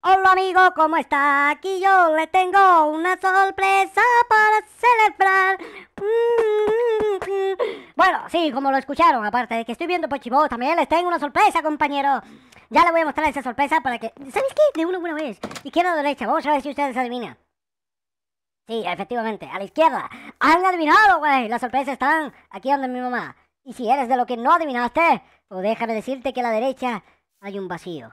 Hola amigo, ¿cómo está? Aquí yo le tengo una sorpresa para celebrar. Bueno, sí, como lo escucharon, aparte de que estoy viendo Pochibó, también les tengo una sorpresa, compañero. Ya les voy a mostrar esa sorpresa para que... ¿Sabes qué? De una buena vez. Izquierda o derecha, vamos a ver si ustedes adivinan. Sí, efectivamente, a la izquierda. Han adivinado, güey. Las sorpresas están aquí donde mi mamá. Y si eres de lo que no adivinaste, pues déjame decirte que a la derecha hay un vacío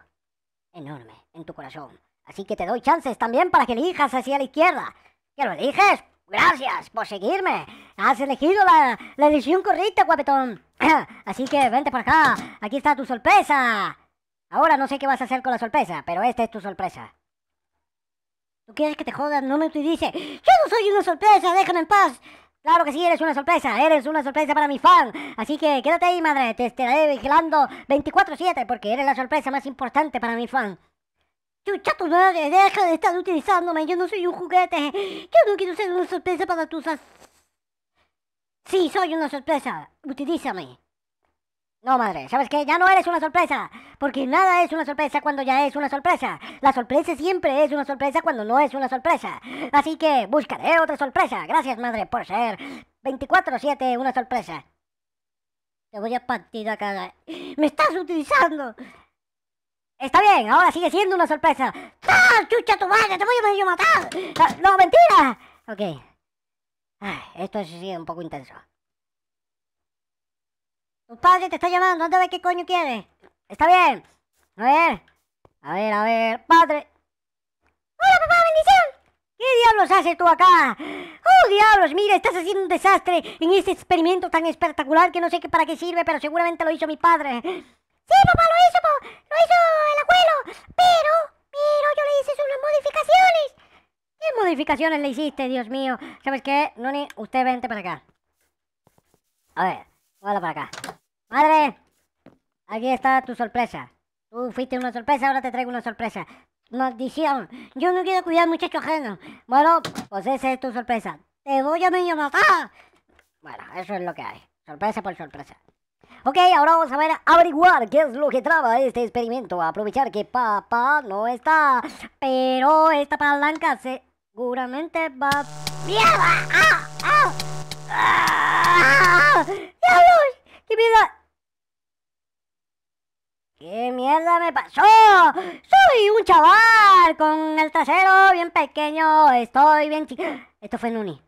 enorme en tu corazón. Así que te doy chances también para que elijas hacia la izquierda. ¿Ya lo eliges? Gracias por seguirme. Has elegido la, la elección correcta, guapetón. Así que vente por acá. Aquí está tu sorpresa. Ahora no sé qué vas a hacer con la sorpresa, pero esta es tu sorpresa. ¿Tú quieres que te jodas? No me utilice. Yo no soy una sorpresa, déjame en paz. Claro que sí, eres una sorpresa, eres una sorpresa para mi fan. Así que quédate ahí, madre, te estaré vigilando 24/7 porque eres la sorpresa más importante para mi fan. Tú, chato, deja de estar utilizándome, yo no soy un juguete. Yo no quiero ser una sorpresa para tus... As... Sí, soy una sorpresa, utilízame. No, madre, ¿sabes que Ya no eres una sorpresa, porque nada es una sorpresa cuando ya es una sorpresa. La sorpresa siempre es una sorpresa cuando no es una sorpresa. Así que buscaré otra sorpresa. Gracias, madre, por ser 24-7 una sorpresa. Te voy a partir acá. ¡Me estás utilizando! Está bien, ahora sigue siendo una sorpresa. ¡Ah, chucha tu madre! ¡Te voy a medio matar! Ah, ¡No, mentira! Ok. esto sí es un poco intenso. Tu padre te está llamando, anda a ver qué coño quiere. Está bien. A ver. A ver, a ver. Padre. Hola, papá, bendición. ¿Qué diablos haces tú acá? ¡Oh, diablos! Mira, estás haciendo un desastre en este experimento tan espectacular que no sé qué para qué sirve, pero seguramente lo hizo mi padre. Sí, papá, lo hizo, lo hizo el abuelo. Pero, pero yo le hice unas modificaciones. ¿Qué modificaciones le hiciste, Dios mío? ¿Sabes qué? Noni, usted vente para acá. A ver, hola para acá. Madre, aquí está tu sorpresa. Tú fuiste una sorpresa, ahora te traigo una sorpresa. Maldición, yo no quiero cuidar muchachos ajenos. Bueno, pues esa es tu sorpresa. Te voy a medio matar. Bueno, eso es lo que hay. Sorpresa por sorpresa. Ok, ahora vamos a ver, averiguar qué es lo que traba este experimento. Aprovechar que papá no está. Pero esta palanca seguramente va... ¡Mierda! ¡Ah! ¡Ah! ¡Ah! pasó. Soy un chaval con el trasero bien pequeño. Estoy bien chiquito. Esto fue Nuni.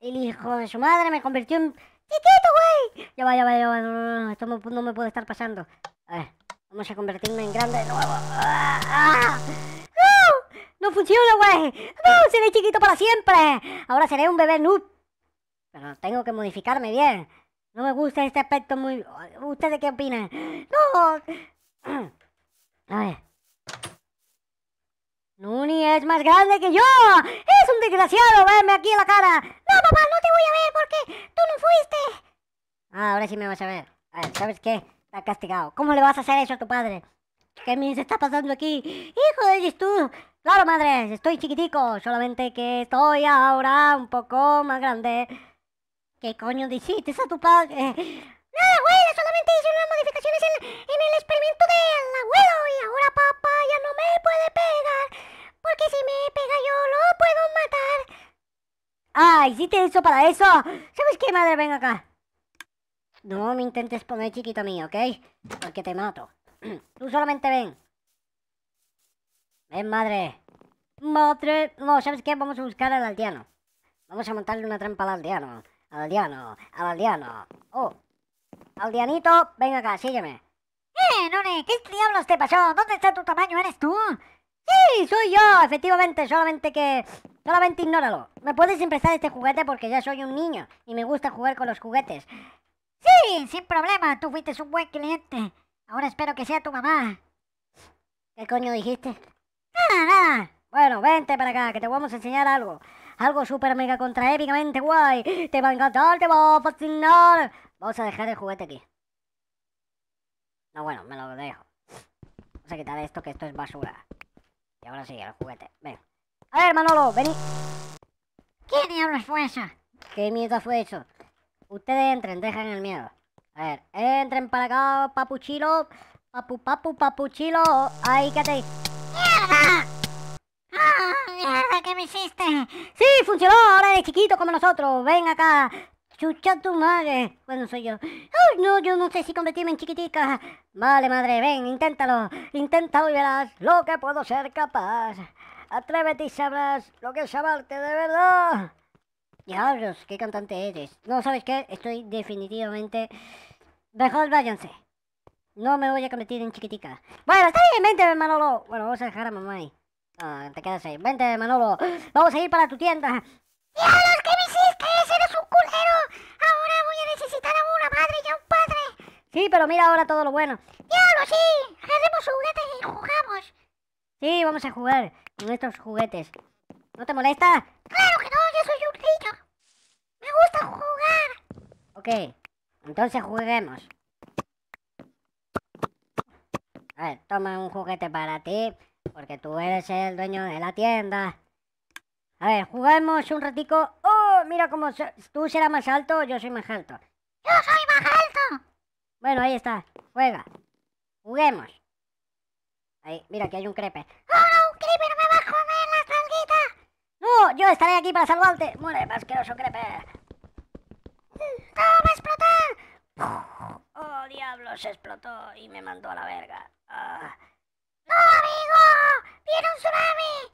El hijo de su madre me convirtió en chiquito, güey. Ya va, ya va, ya Esto no me puede estar pasando. A ver, vamos a convertirme en grande de nuevo. ¡Ah! ¡Ah! ¡No! funciona, güey! ¡No! ¡Seré chiquito para siempre! Ahora seré un bebé noob. Pero tengo que modificarme bien. No me gusta este aspecto muy... ¿Ustedes qué opinan? ¡No! es más grande que yo. Es un desgraciado verme aquí en la cara. No, papá, no te voy a ver porque tú no fuiste. Ah, ahora sí me vas a ver. A ver, ¿sabes qué? Está castigado. ¿Cómo le vas a hacer eso a tu padre? ¿Qué me está pasando aquí? Hijo de tú. Claro, madre, estoy chiquitico, solamente que estoy ahora un poco más grande. ¿Qué coño dijiste a tu padre? Eh, nada, abuela, solamente hice unas modificaciones en, en el experimento del abuelo y ahora papá ya no me puede pegar. Porque si me pega yo lo puedo matar. Ah, ¿hiciste eso para eso? ¿Sabes qué, madre? Ven acá. No me intentes poner chiquito a mí, ¿ok? Porque te mato. Tú solamente ven. Ven, madre. Madre. No, ¿sabes qué? Vamos a buscar al aldeano. Vamos a montarle una trampa al aldeano. Al aldeano. Al aldeano. Oh. Aldeanito, ven acá, sígueme. Eh, None, ¿qué diablos te pasó? ¿Dónde está tu tamaño? ¿Eres tú? ¡Sí! ¡Soy yo! Efectivamente, solamente que. Solamente ignóralo. ¿Me puedes emprestar este juguete porque ya soy un niño y me gusta jugar con los juguetes? Sí, sin problema, tú fuiste un buen cliente. Ahora espero que sea tu mamá. ¿Qué coño dijiste? Nada, nada. Bueno, vente para acá, que te vamos a enseñar algo. Algo súper mega contraépicamente guay. Te va a encantar, te va a fascinar. Vamos a dejar el juguete aquí. No, bueno, me lo dejo. Vamos a quitar esto, que esto es basura. Y ahora sí, al juguete. Ven. A ver, Manolo, vení. ¿Qué diablos fue eso? ¿Qué mierda fue eso? Ustedes entren, dejen el miedo. A ver, entren para acá, papuchilo. Papu, papu, papuchilo. Ahí que te... ¡Mierda! ¡Ah, mierda! mierda qué me hiciste? Sí, funcionó. Ahora eres chiquito como nosotros. Ven acá chucha tu madre. Bueno, soy yo. Ay, no, yo no sé si convertirme en chiquitica. Vale, madre, ven, inténtalo. Inténtalo y verás lo que puedo ser capaz. Atrévete y sabrás lo que es amarte de verdad. Diablos, qué cantante eres. No, ¿sabes qué? Estoy definitivamente... Mejor váyanse. No me voy a convertir en chiquitica. Bueno, está bien, vente, Manolo. Bueno, vamos a dejar a mamá ahí. Ah, te quedas ahí. Vente, Manolo. Vamos a ir para tu tienda. Sí, pero mira ahora todo lo bueno. ¡Diablo, sí! Hacemos juguetes y jugamos! Sí, vamos a jugar con estos juguetes. ¿No te molesta? ¡Claro que no! ¡Yo soy un niño! ¡Me gusta jugar! Ok, entonces juguemos. A ver, toma un juguete para ti, porque tú eres el dueño de la tienda. A ver, juguemos un ratico. ¡Oh! Mira cómo... tú serás más alto, yo soy más alto. ¡Yo soy más alto! Bueno, ahí está. Juega. Juguemos. Ahí, mira aquí hay un crepe. ¡Oh, ¡Ah, no! ¡Un me va a comer la salguita! No, yo estaré aquí para salvarte. Muere, asqueroso crepe. ¡No, ¡Ah, va a explotar! ¡Oh, diablo! Se explotó y me mandó a la verga. Ah. ¡No, amigo! ¡Viene un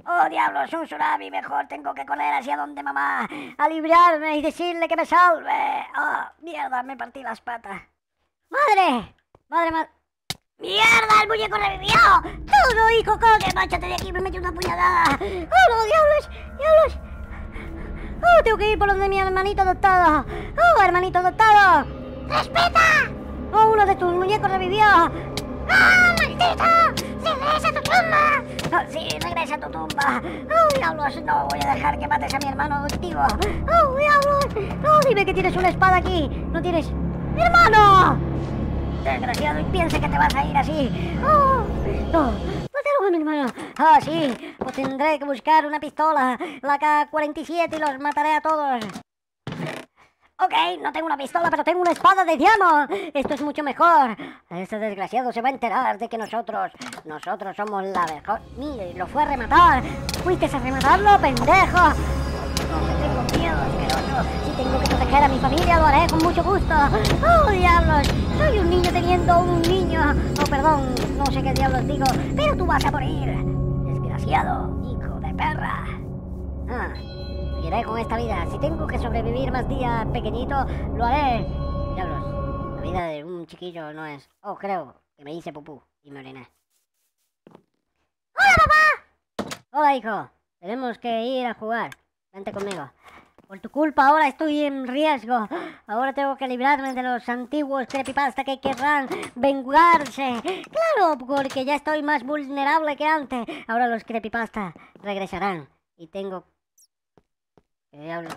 tsunami! ¡Oh, diablos un tsunami! Mejor tengo que correr hacia donde mamá a librarme y decirle que me salve. ¡Oh, mierda! Me partí las patas. ¡Madre! ¡Madre, madre! ¡Mierda! ¡El muñeco revivió! ¡Todo no, hijo! que. ¡Mánchate de aquí! ¡Me metí una puñalada! ¡Oh, no! ¡Diablos! ¡Diablos! ¡Oh, tengo que ir por donde mi hermanito adoptado! ¡Oh, hermanito adoptado! ¡Respeta! ¡Oh, uno de tus muñecos revivió! ¡Ah, ¡Oh, maldito! ¡Regresa a tu tumba! Oh, sí, regresa a tu tumba. ¡Oh, diablos! No voy a dejar que mates a mi hermano adoptivo. ¡Oh, diablos! ¡Oh, dime que tienes una espada aquí! ¿No tienes...? ¡Mi hermano! Desgraciado, y piensa que te vas a ir así. Oh, no, a mi hermano. Ah, sí, pues tendré que buscar una pistola, la K-47 y los mataré a todos. Ok, no tengo una pistola, pero tengo una espada de diamo. Esto es mucho mejor. Este desgraciado se va a enterar de que nosotros, nosotros somos la mejor... Mire, lo fue a rematar. Fuiste a rematarlo, pendejo tengo que proteger a mi familia, lo haré con mucho gusto. ¡Oh, diablos! Soy un niño teniendo un niño. Oh, perdón, no sé qué diablos digo, pero tú vas a morir. Desgraciado, hijo de perra. Ah, iré con esta vida. Si tengo que sobrevivir más días pequeñito, lo haré. Diablos, la vida de un chiquillo no es. Oh, creo que me hice pupú y me oriné. ¡Hola, papá! Hola, hijo. Tenemos que ir a jugar. Vente conmigo. Por tu culpa ahora estoy en riesgo. Ahora tengo que librarme de los antiguos creepypasta que querrán vengarse. Claro, porque ya estoy más vulnerable que antes. Ahora los creepypasta regresarán. Y tengo... ¿Qué hablo?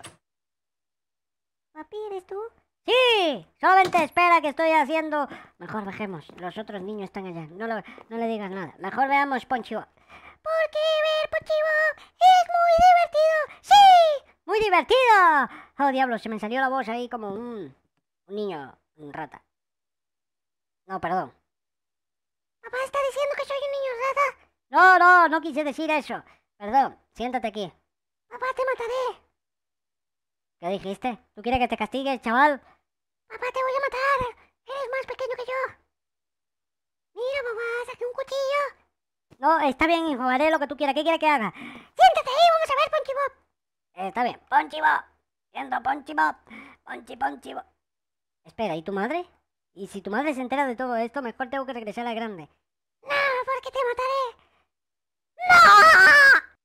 Papi, ¿eres tú? ¡Sí! Solamente espera que estoy haciendo... Mejor dejemos. Los otros niños están allá. No, no le digas nada. Mejor veamos Poncho... Porque ver Pochivo es muy divertido. ¡Sí! ¡Muy divertido! Oh, diablo, se me salió la voz ahí como un, niño rata. No, perdón. Papá está diciendo que soy un niño rata. No, no, no quise decir eso. Perdón, siéntate aquí. Papá, te mataré. ¿Qué dijiste? ¿Tú quieres que te castigue, chaval? Papá, te voy a matar. Eres más pequeño que yo. Mira, mamá, saqué un cuchillo no, está bien, hijo, haré lo que tú quieras. ¿Qué quieres que haga? Siéntate ahí, vamos a ver Ponchi eh, está bien, Ponchi Siento Siendo Ponchi Espera, ¿y tu madre? Y si tu madre se entera de todo esto, mejor tengo que regresar a la grande. No, porque te mataré. ¡No!